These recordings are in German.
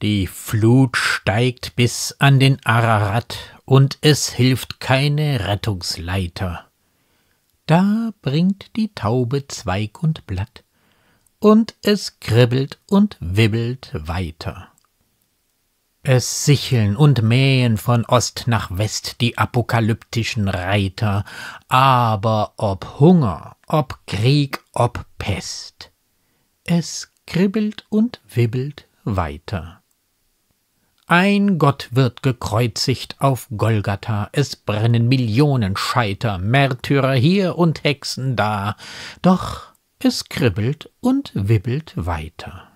Die Flut steigt bis an den Ararat, und es hilft keine Rettungsleiter. Da bringt die Taube Zweig und Blatt, und es kribbelt und wibbelt weiter. Es sicheln und mähen von Ost nach West die apokalyptischen Reiter, aber ob Hunger, ob Krieg, ob Pest, es kribbelt und wibbelt weiter. Ein Gott wird gekreuzigt auf Golgatha, es brennen Millionen Scheiter, Märtyrer hier und Hexen da, doch es kribbelt und wibbelt weiter.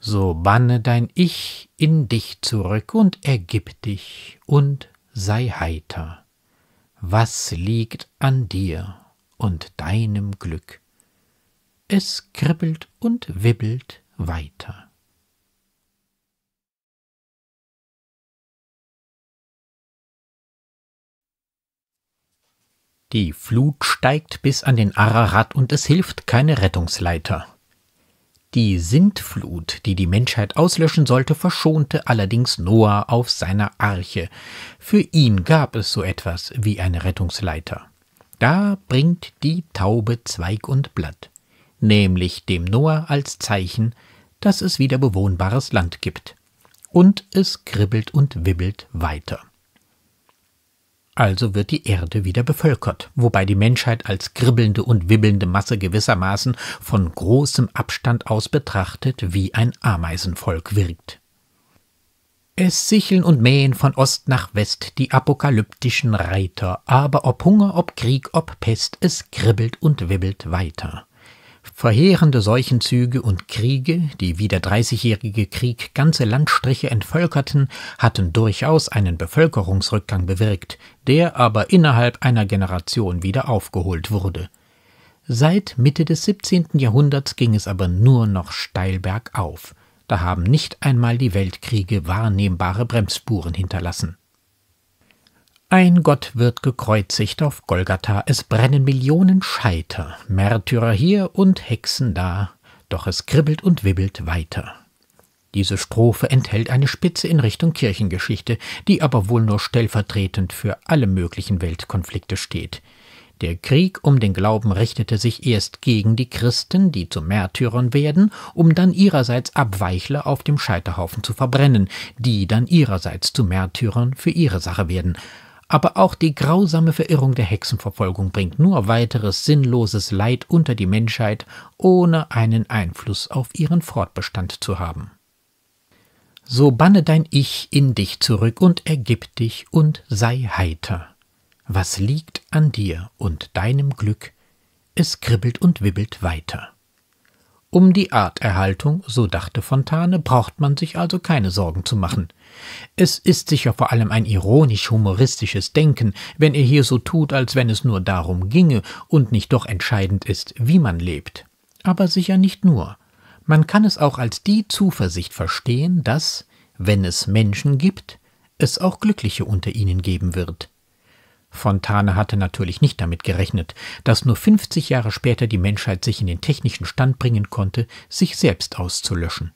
So banne dein Ich in dich zurück und ergib dich und sei heiter. Was liegt an dir und deinem Glück? Es kribbelt und wibbelt weiter. Die Flut steigt bis an den Ararat und es hilft keine Rettungsleiter. Die Sintflut, die die Menschheit auslöschen sollte, verschonte allerdings Noah auf seiner Arche. Für ihn gab es so etwas wie eine Rettungsleiter. Da bringt die Taube Zweig und Blatt, nämlich dem Noah als Zeichen, dass es wieder bewohnbares Land gibt. Und es kribbelt und wibbelt weiter. Also wird die Erde wieder bevölkert, wobei die Menschheit als kribbelnde und wibbelnde Masse gewissermaßen von großem Abstand aus betrachtet wie ein Ameisenvolk wirkt. Es sicheln und mähen von Ost nach West die apokalyptischen Reiter, aber ob Hunger, ob Krieg, ob Pest, es kribbelt und wibbelt weiter. Verheerende Seuchenzüge und Kriege, die wie der Dreißigjährige Krieg ganze Landstriche entvölkerten, hatten durchaus einen Bevölkerungsrückgang bewirkt, der aber innerhalb einer Generation wieder aufgeholt wurde. Seit Mitte des 17. Jahrhunderts ging es aber nur noch steil bergauf. Da haben nicht einmal die Weltkriege wahrnehmbare Bremsspuren hinterlassen. Ein Gott wird gekreuzigt auf Golgatha, es brennen Millionen Scheiter, Märtyrer hier und Hexen da, doch es kribbelt und wibbelt weiter. Diese Strophe enthält eine Spitze in Richtung Kirchengeschichte, die aber wohl nur stellvertretend für alle möglichen Weltkonflikte steht. Der Krieg um den Glauben richtete sich erst gegen die Christen, die zu Märtyrern werden, um dann ihrerseits Abweichler auf dem Scheiterhaufen zu verbrennen, die dann ihrerseits zu Märtyrern für ihre Sache werden aber auch die grausame Verirrung der Hexenverfolgung bringt nur weiteres sinnloses Leid unter die Menschheit, ohne einen Einfluss auf ihren Fortbestand zu haben. So banne dein Ich in dich zurück und ergib dich und sei heiter. Was liegt an dir und deinem Glück, es kribbelt und wibbelt weiter. Um die Arterhaltung, so dachte Fontane, braucht man sich also keine Sorgen zu machen. Es ist sicher vor allem ein ironisch-humoristisches Denken, wenn er hier so tut, als wenn es nur darum ginge und nicht doch entscheidend ist, wie man lebt. Aber sicher nicht nur. Man kann es auch als die Zuversicht verstehen, dass, wenn es Menschen gibt, es auch Glückliche unter ihnen geben wird. Fontane hatte natürlich nicht damit gerechnet, dass nur 50 Jahre später die Menschheit sich in den technischen Stand bringen konnte, sich selbst auszulöschen.